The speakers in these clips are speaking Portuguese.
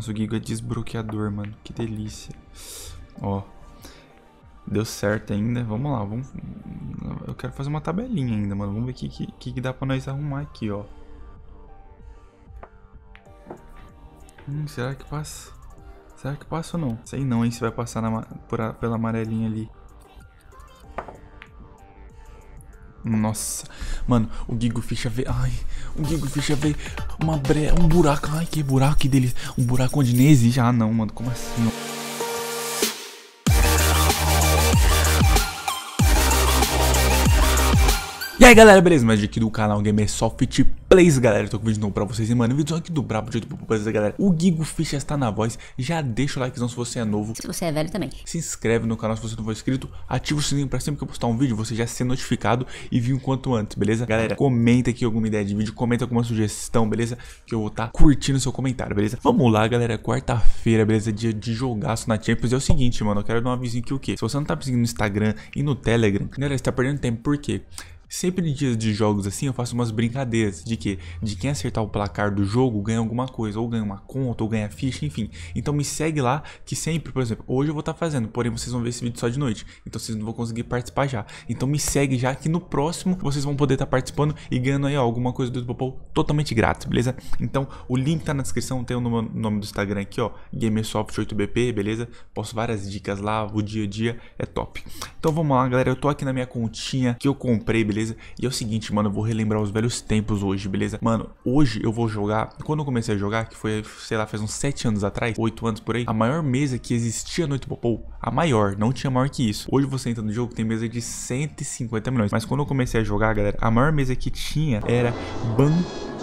Nossa, o Giga é desbloqueador, mano. Que delícia. Ó. Deu certo ainda. Vamos lá, vamos... Eu quero fazer uma tabelinha ainda, mano. Vamos ver o que, que, que dá pra nós arrumar aqui, ó. Hum, será que passa? Será que passa ou não? Sei não, hein, se vai passar na, a, pela amarelinha ali. Nossa, mano, o Gigo Ficha vê. Ai, o Gigo Ficha vê uma bre... um buraco. Ai, que buraco que dele. Um buraco onde nem existe. Ah, não, mano, como assim? aí é, galera, beleza? Mas aqui do canal Soft Plays, galera, eu tô com vídeo novo pra vocês, e mano, vídeo aqui do brabo, jeito beleza, galera? O Gigo Ficha está na voz, já deixa o likezão se você é novo. Se você é velho também. Se inscreve no canal se você não for inscrito, ativa o sininho pra sempre que eu postar um vídeo, você já ser notificado e vir o quanto antes, beleza? Galera, comenta aqui alguma ideia de vídeo, comenta alguma sugestão, beleza? Que eu vou estar tá curtindo seu comentário, beleza? Vamos lá, galera, quarta-feira, beleza? Dia de jogaço na Champions, é o seguinte, mano, eu quero dar um avisinho aqui o quê? Se você não tá me seguindo no Instagram e no Telegram, galera, você tá perdendo tempo, por quê? Sempre em dias de jogos assim, eu faço umas brincadeiras de que de quem acertar o placar do jogo ganha alguma coisa, ou ganha uma conta, ou ganha ficha, enfim. Então me segue lá que sempre, por exemplo, hoje eu vou estar tá fazendo, porém vocês vão ver esse vídeo só de noite, então vocês não vão conseguir participar já. Então me segue já que no próximo vocês vão poder estar tá participando e ganhando aí ó, alguma coisa do Popol totalmente grátis, beleza? Então o link tá na descrição, tem o nome do Instagram aqui, ó, Gamersoft8bp, beleza? Posto várias dicas lá, o dia a dia é top. Então vamos lá, galera, eu tô aqui na minha continha que eu comprei, beleza? beleza? E é o seguinte, mano, eu vou relembrar os velhos tempos hoje, beleza? Mano, hoje eu vou jogar, quando eu comecei a jogar, que foi, sei lá, faz uns 7 anos atrás, 8 anos por aí, a maior mesa que existia no Itupopou, a maior, não tinha maior que isso. Hoje você entra no jogo, tem mesa de 150 milhões, mas quando eu comecei a jogar, galera, a maior mesa que tinha era Ban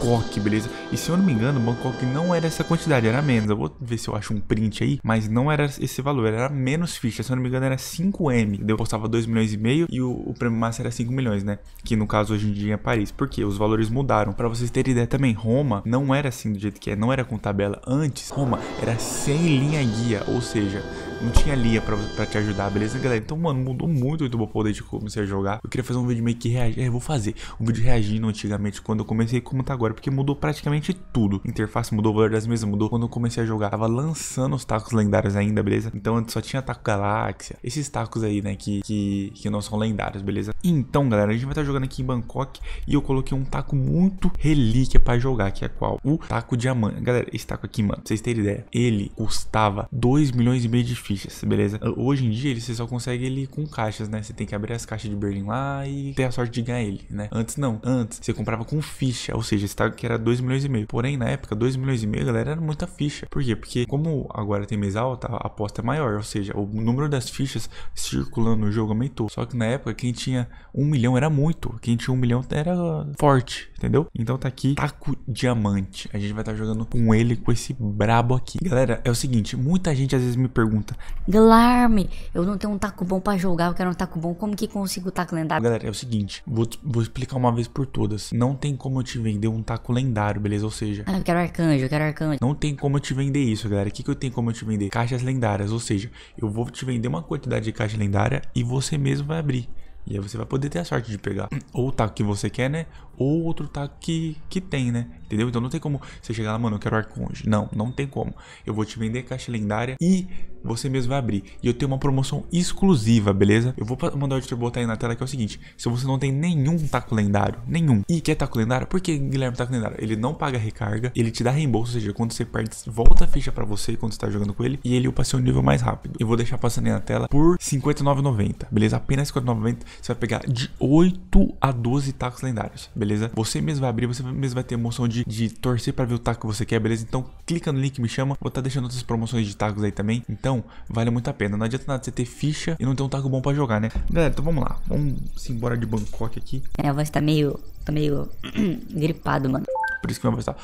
Bangkok, beleza? E se eu não me engano, Bangkok não era essa quantidade, era menos. Eu vou ver se eu acho um print aí, mas não era esse valor, era menos fichas. Se eu não me engano, era 5M. Eu postava 2 milhões e meio e o, o prêmio massa era 5 milhões, né? Que no caso hoje em dia é Paris. Por quê? Os valores mudaram. Para vocês terem ideia também, Roma não era assim do jeito que é, não era com tabela. Antes, Roma era sem linha guia, ou seja, não tinha Lia pra, pra te ajudar, beleza, galera? Então, mano, mudou muito o Tubo poder que eu comecei a jogar. Eu queria fazer um vídeo meio que reagir. É, vou fazer um vídeo reagindo antigamente quando eu comecei como tá agora. Porque mudou praticamente tudo. Interface mudou, o valor das mesas mudou. Quando eu comecei a jogar, tava lançando os tacos lendários ainda, beleza? Então antes só tinha taco galáxia. Esses tacos aí, né? Que, que, que não são lendários, beleza? Então, galera, a gente vai estar tá jogando aqui em Bangkok. E eu coloquei um taco muito relíquia pra jogar, que é qual? O taco diamante. Galera, esse taco aqui, mano, pra vocês terem ideia, ele custava 2 milhões e meio de fichas, beleza? Hoje em dia, ele, você só consegue ele com caixas, né? Você tem que abrir as caixas de Berlim lá e ter a sorte de ganhar ele, né? Antes não. Antes, você comprava com ficha, ou seja, você tá, que era 2 milhões e meio. Porém, na época, 2 milhões e meio, galera, era muita ficha. Por quê? Porque como agora tem mesa alta, a aposta é maior, ou seja, o número das fichas circulando no jogo aumentou. Só que na época, quem tinha 1 um milhão era muito. Quem tinha 1 um milhão era forte, entendeu? Então tá aqui, Taco Diamante. A gente vai estar tá jogando com ele, com esse brabo aqui. Galera, é o seguinte, muita gente às vezes me pergunta, Galarme, eu não tenho um taco bom pra jogar, eu quero um taco bom, como que consigo o taco lendário? Galera, é o seguinte, vou, vou explicar uma vez por todas. Não tem como eu te vender um taco lendário, beleza? Ou seja... Ah, eu quero arcanjo, eu quero arcanjo. Não tem como eu te vender isso, galera. O que, que eu tenho como eu te vender? Caixas lendárias, ou seja, eu vou te vender uma quantidade de caixa lendária e você mesmo vai abrir. E aí você vai poder ter a sorte de pegar ou o taco que você quer, né? Ou outro taco que, que tem, né? entendeu? Então não tem como você chegar lá, mano, eu quero arconge. Não, não tem como. Eu vou te vender caixa lendária e você mesmo vai abrir. E eu tenho uma promoção exclusiva, beleza? Eu vou mandar o editor botar aí na tela que é o seguinte: se você não tem nenhum taco lendário, nenhum, e quer taco lendário, por que Guilherme taco lendário? Ele não paga recarga, ele te dá reembolso, ou seja, quando você perde, volta a ficha para você quando você tá jogando com ele, e ele upa seu nível mais rápido. Eu vou deixar passando aí na tela por R$ 59,90, beleza? Apenas R$ 59,90 você vai pegar de 8 a 12 tacos lendários, beleza? Você mesmo vai abrir, você mesmo vai ter emoção de de, de torcer para ver o taco que você quer, beleza? Então clica no link, me chama. Vou estar tá deixando outras promoções de tacos aí também. Então, vale muito a pena. Não adianta nada você ter ficha e não ter um taco bom para jogar, né? Galera, então vamos lá. Vamos embora de Bangkok aqui. É, a voz tá meio. tá meio. gripado, mano. Por isso que minha voz tá.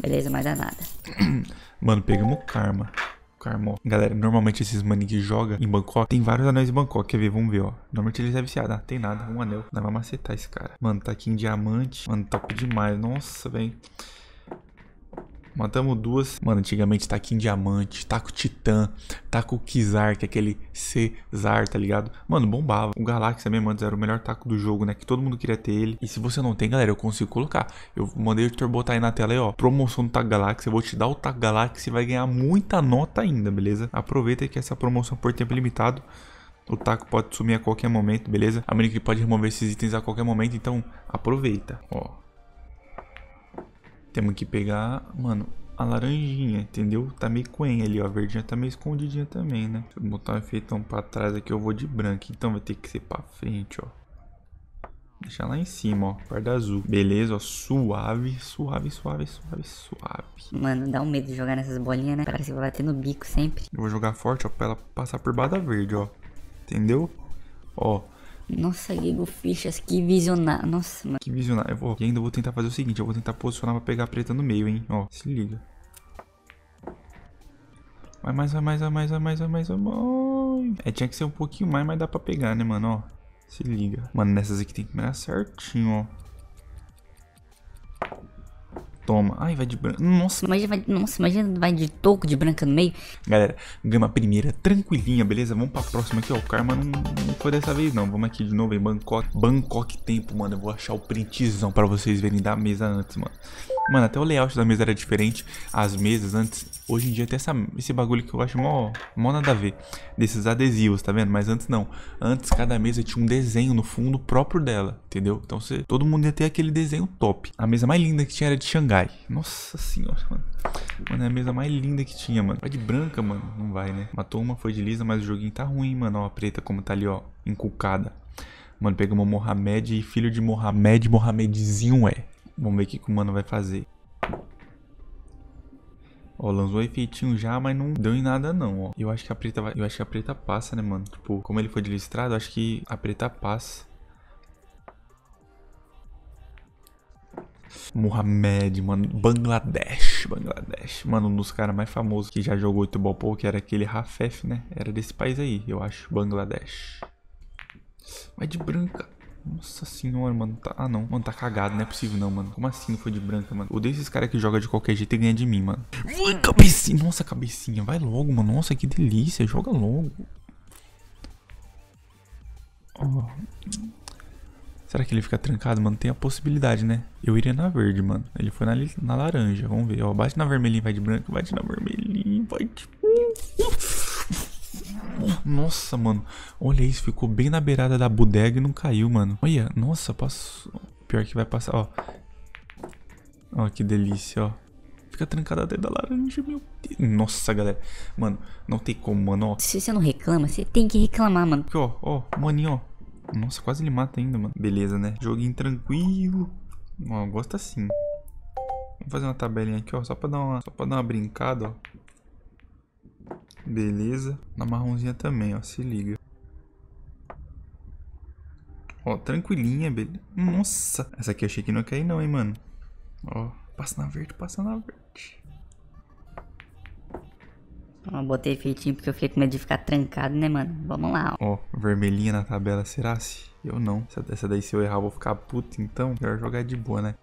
Beleza, mas dá nada. Mano, pegamos karma. Carmo. Galera, normalmente esses manos que joga em Bangkok, tem vários anéis em Bangkok. Quer ver? Vamos ver, ó. Normalmente eles é viciado. Ah, tem nada. Um anel. Não vai macetar esse cara. Mano, tá aqui em diamante. Mano, top demais. Nossa, velho. Matamos duas. Mano, antigamente tá em Diamante, tá com Titã, tá com Kizar, que é aquele Cesar, tá ligado? Mano, bombava. O Galáxia mesmo antes era o melhor taco do jogo, né? Que todo mundo queria ter ele. E se você não tem, galera, eu consigo colocar. Eu mandei o Editor botar aí na tela aí, ó. Promoção do Taco Galáxia. Eu vou te dar o Taco Galáxia e vai ganhar muita nota ainda, beleza? Aproveita que essa promoção por tempo limitado. O taco pode sumir a qualquer momento, beleza? A Minicry pode remover esses itens a qualquer momento, então aproveita. Ó, temos que pegar, mano, a laranjinha, entendeu? Tá meio coen ali, ó. A verdinha tá meio escondidinha também, né? Deixa eu botar um efeitão pra trás aqui. Eu vou de branco, então vai ter que ser pra frente, ó. Deixar lá em cima, ó. Guarda azul. Beleza, ó. Suave, suave, suave, suave, suave. Mano, dá um medo de jogar nessas bolinhas, né? Parece que vai bater no bico sempre. Eu vou jogar forte, ó. Pra ela passar por baixo da verde, ó. Entendeu? Ó. Nossa, Diego Fichas, que visionário. Nossa, mano. Que visionário. Eu vou... E ainda vou tentar fazer o seguinte, eu vou tentar posicionar pra pegar a preta no meio, hein. Ó, se liga. Vai mais, vai mais, vai mais, vai mais, vai mais, vai mais. É, tinha que ser um pouquinho mais, mas dá pra pegar, né, mano, ó. Se liga. Mano, nessas aqui tem que mirar certinho, ó. Toma. Ai, vai de branca. Nossa. Imagina, vai, nossa, imagina vai de toco de branca no meio. Galera, ganhamos uma primeira tranquilinha, beleza? Vamos pra próxima aqui, ó. O Karma não, não foi dessa vez, não. Vamos aqui de novo em Bangkok. Bangkok tempo, mano. Eu vou achar o printzão pra vocês verem da mesa antes, mano. Mano, até o layout da mesa era diferente. As mesas antes Hoje em dia tem essa, esse bagulho que eu acho mó, mó nada a ver. Desses adesivos, tá vendo? Mas antes não. Antes cada mesa tinha um desenho no fundo próprio dela, entendeu? Então você, todo mundo ia ter aquele desenho top. A mesa mais linda que tinha era de Xangai. Nossa senhora, mano. Mano, é a mesa mais linda que tinha, mano. Vai de branca, mano. Não vai, né? Matou uma, foi de lisa, mas o joguinho tá ruim, mano. Ó, a preta como tá ali, ó. Encucada. Mano, pegamos Mohamed e filho de Mohamed, Mohamedzinho é. Vamos ver o que, que o mano vai fazer. Ó, lançou o efeitinho já, mas não deu em nada não, ó. Eu acho que a preta vai... Eu acho que a preta passa, né, mano? Tipo, como ele foi de listrado, acho que a preta passa. Mohamed, mano, Bangladesh, Bangladesh, mano, um dos caras mais famosos que já jogou o Tubal que era aquele Rafef, né? Era desse país aí, eu acho, Bangladesh. Vai de branca. Nossa senhora, mano. Tá... Ah, não. Mano, tá cagado. Não é possível, não, mano. Como assim não foi de branca, mano? Odeio esses caras que jogam de qualquer jeito e ganha de mim, mano. Vai, hum. cabecinha. Nossa, cabecinha. Vai logo, mano. Nossa, que delícia. Joga logo. Oh. Será que ele fica trancado, mano? Tem a possibilidade, né? Eu iria na verde, mano. Ele foi na, na laranja. Vamos ver. Ó, bate na vermelhinha, vai de branco. Bate na vermelhinha, vai de... Nossa, mano. Olha isso, ficou bem na beirada da bodega e não caiu, mano. Olha, nossa, passou. Pior que vai passar, ó. Ó, que delícia, ó. Fica trancada dentro da laranja, meu Deus. Nossa, galera. Mano, não tem como, mano, ó. Se você não reclama, você tem que reclamar, mano. Aqui, ó, ó, maninho, ó. Nossa, quase ele mata ainda, mano. Beleza, né? Joguinho tranquilo. Ó, gosta assim. Vamos fazer uma tabelinha aqui, ó, só pra dar uma, só pra dar uma brincada, ó. Beleza. Na marronzinha também, ó. Se liga. Ó, tranquilinha, beleza. Nossa. Essa aqui eu achei que não ia cair não, hein, mano. Ó, passa na verde, passa na verde. Eu botei feitinho porque eu fiquei com medo de ficar trancado, né, mano? Vamos lá, ó. Ó, vermelhinha na tabela, será se? Eu não. Essa daí, se eu errar, eu vou ficar puto, então. Melhor jogar de boa, né?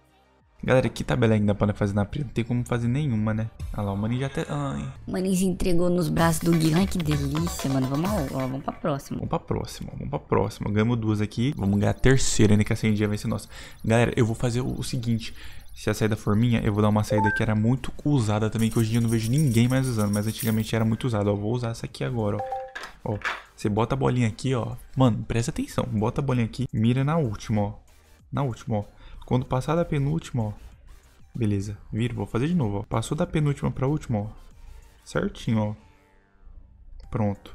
Galera, que tabela ainda para fazer na preta? Não tem como fazer nenhuma, né? Olha lá, o Maninho já até... Tá- ai. O Maninho se entregou nos braços do Gui. Ai, que delícia, mano. Vamos, lá, vamos pra próxima. Vamos pra próxima, vamos pra próxima. Ganhamos duas aqui. Vamos ganhar a terceira, né? Que a dia vai ser nossa. Galera, eu vou fazer o seguinte. Se a saída for minha, eu vou dar uma saída que era muito usada também, que hoje em dia eu não vejo ninguém mais usando, mas antigamente era muito usada. Ó, vou usar essa aqui agora, ó. Ó, você bota a bolinha aqui, ó. Mano, presta atenção. Bota a bolinha aqui, mira na última, ó. Na última, ó. Quando passar da penúltima, ó. Beleza, vira, vou fazer de novo, ó. Passou da penúltima pra última, ó. Certinho, ó. Pronto.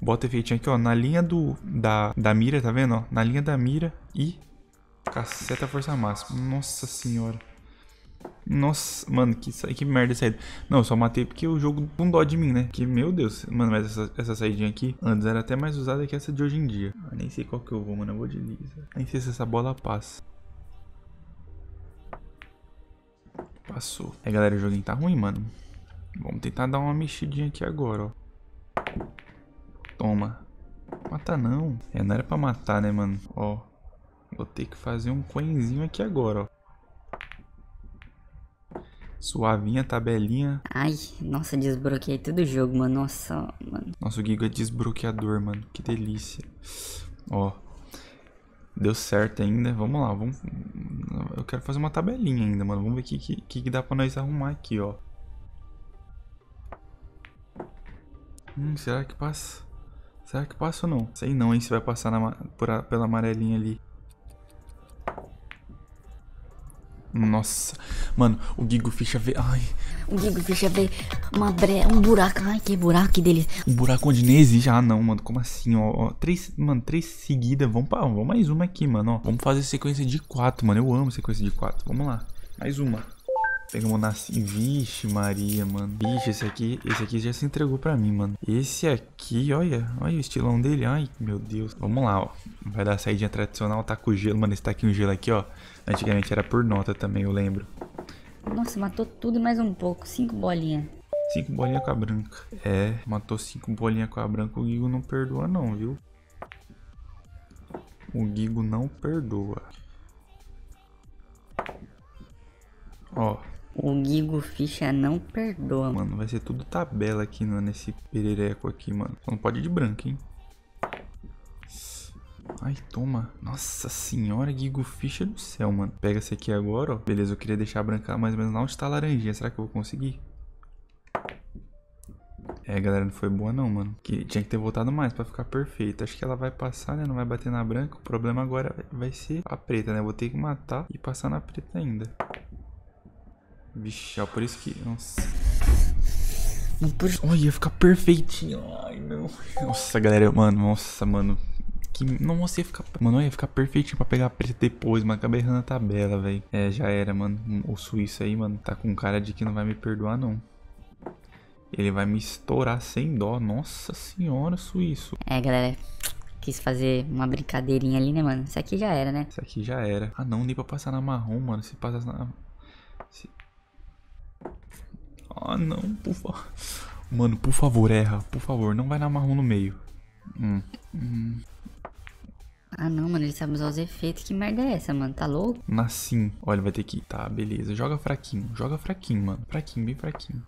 Bota efeito aqui, ó, na linha do, da, da mira, tá vendo, ó? Na linha da mira e caceta força máxima. Nossa senhora. Nossa, mano, que, que merda essa saída. Não, eu só matei porque o jogo com dó de mim, né? Que, meu Deus. Mano, mas essa, essa aqui, antes era até mais usada que essa de hoje em dia. nem sei qual que eu vou, mano. Eu vou de Lisa. Nem sei se essa bola passa. Passou. É, galera, o joguinho tá ruim, mano. Vamos tentar dar uma mexidinha aqui agora, ó. Toma. Mata não. É, não era pra matar, né, mano? Ó. Vou ter que fazer um coenzinho aqui agora, ó. Suavinha, tabelinha. Ai, nossa, desbloqueei todo o jogo, mano. Nossa, mano. Nosso Giga é desbloqueador, mano. Que delícia. Ó, Deu certo ainda. Vamos lá, vamos. Eu quero fazer uma tabelinha ainda, mano. Vamos ver o que, que, que dá pra nós arrumar aqui, ó. Hum, será que passa? Será que passa ou não? Sei não, hein, se vai passar na, por a, pela amarelinha ali. Nossa, mano, o Gigo Ficha vê. Ai. O Gigo Ficha vê uma bre... um buraco. Ai, que buraco dele. Um buraco onde nem existe. Ah, não, mano. Como assim, ó, ó? Três, mano, três seguidas. Vamos, pra... Vamos mais uma aqui, mano. Ó. Vamos fazer sequência de quatro, mano. Eu amo sequência de quatro. Vamos lá. Mais uma. Pega o nasce. Vixe, Maria, mano. Vixe, esse aqui, esse aqui já se entregou pra mim, mano. Esse aqui, olha. Olha o estilão dele. Ai, meu Deus. Vamos lá, ó. Vai dar a saída tradicional, tá com gelo, mano. Esse tá aqui um gelo aqui, ó. Antigamente era por nota também, eu lembro. Nossa, matou tudo mais um pouco. Cinco bolinhas. Cinco bolinhas com a branca. É, matou cinco bolinhas com a branca. O Gigo não perdoa não, viu? O Gigo não perdoa. O Guigo Ficha não perdoa. Mano, vai ser tudo tabela aqui né, nesse perereco aqui, mano. Só não pode ir de branco, hein? Ai, toma. Nossa senhora, Guigo Ficha do céu, mano. Pega esse aqui agora, ó. Beleza, eu queria deixar brancar mais ou menos lá onde tá a laranjinha. Será que eu vou conseguir? É, galera, não foi boa não, mano. Que tinha que ter voltado mais pra ficar perfeito. Acho que ela vai passar, né? Não vai bater na branca. O problema agora vai ser a preta, né? Vou ter que matar e passar na preta ainda. Vixe, é por isso que. Nossa. Não, por... Olha, ia ficar perfeitinho. Ai, não. Nossa, galera, mano, nossa, mano. Que, nossa, ia ficar. Mano, ia ficar perfeitinho pra pegar a preta depois, mano. Acabei errando a tabela, velho. É, já era, mano. O suíço aí, mano, tá com cara de que não vai me perdoar, não. Ele vai me estourar sem dó. Nossa senhora, suíço. É, galera quis fazer uma brincadeirinha ali, né, mano? Isso aqui já era, né? Isso aqui já era. Ah, não, nem pra passar na marrom, mano. Se passar na... Ah, não, por favor. Mano, por favor, erra. Por favor, não vai na marrom no meio. Hum. Hum. Ah, não, mano, ele sabe usar os efeitos. Que merda é essa, mano? Tá louco? Nasci. Olha, vai ter que ir. Tá, beleza. Joga fraquinho. Joga fraquinho, mano. Fraquinho, bem fraquinho.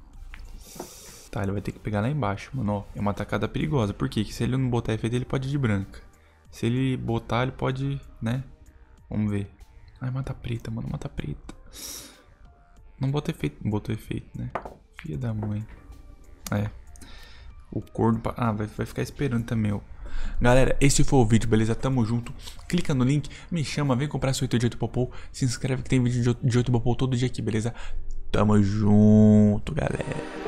Tá, ele vai ter que pegar lá embaixo, mano. Ó, é uma atacada perigosa. Por quê? Porque se ele não botar efeito, ele pode ir de branca. Se ele botar, ele pode, né? Vamos ver. Ai, mata preta, mano. Mata preta. Não bota efeito. Botou efeito, né? Filha da mãe. É. O corno... Ah, vai, vai ficar esperando também, ó. Galera, esse foi o vídeo, beleza? Tamo junto. Clica no link, me chama, vem comprar seu 8 de 8 popô. Se inscreve que tem vídeo de 8 popô todo dia aqui, beleza? Tamo junto, galera.